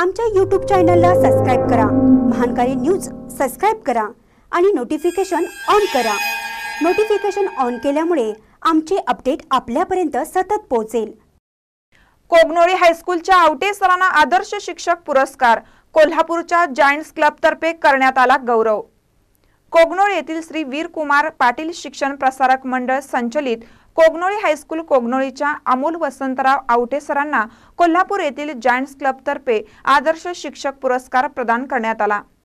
आमच्या यूट्यूब चॅनलला सबस्क्राईब करा महानकारी न्यूज सबस्क्राईब करा आणि नोटिफिकेशन ऑन करा नोटिफिकेशन ऑन केल्यामुळे आमचे अपडेट आपल्यापर्यंत सतत पोहोचेल कोगनोळी हायस्कूलच्या आवटे सरांना आदर्श शिक्षक पुरस्कार कोल्हापूरच्या जायंट्स क्लबतर्फे करण्यात आला गौरव कोगनोळ येथील श्री वीरकुमार पाटील शिक्षण प्रसारक मंडळ संचलित कोगनोळी हायस्कूल कोगनोळीच्या अमोल वसंतराव आवटेसरांना कोल्हापूर येथील जायंट्स क्लबतर्फे आदर्श शिक्षक पुरस्कार प्रदान करण्यात आला